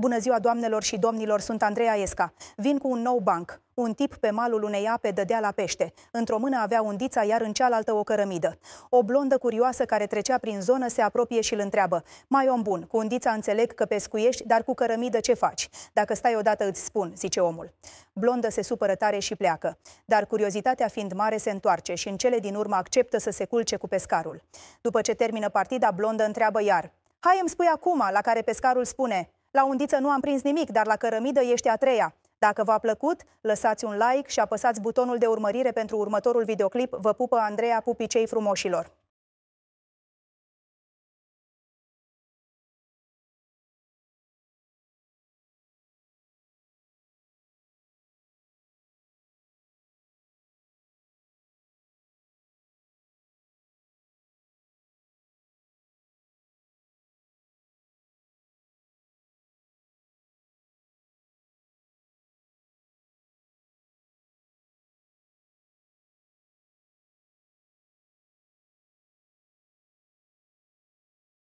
Bună ziua, doamnelor și domnilor, sunt Andreea Esca. Vin cu un nou banc. Un tip pe malul unei ape dădea la pește. Într-o mână avea undița, iar în cealaltă o cărămidă. O blondă curioasă care trecea prin zonă se apropie și îl întreabă. Mai om bun, cu undița înțeleg că pescuiești, dar cu cărămidă ce faci? Dacă stai odată îți spun, zice omul. Blondă se supără tare și pleacă. Dar curiozitatea fiind mare se întoarce și în cele din urmă acceptă să se culce cu pescarul. După ce termină partida, blondă întreabă iar. Hai îmi spui acum, la care pescarul spune, la undiță nu am prins nimic, dar la cărămidă ești a treia. Dacă v-a plăcut, lăsați un like și apăsați butonul de urmărire pentru următorul videoclip. Vă pupă Andreea Pupicei Frumoșilor!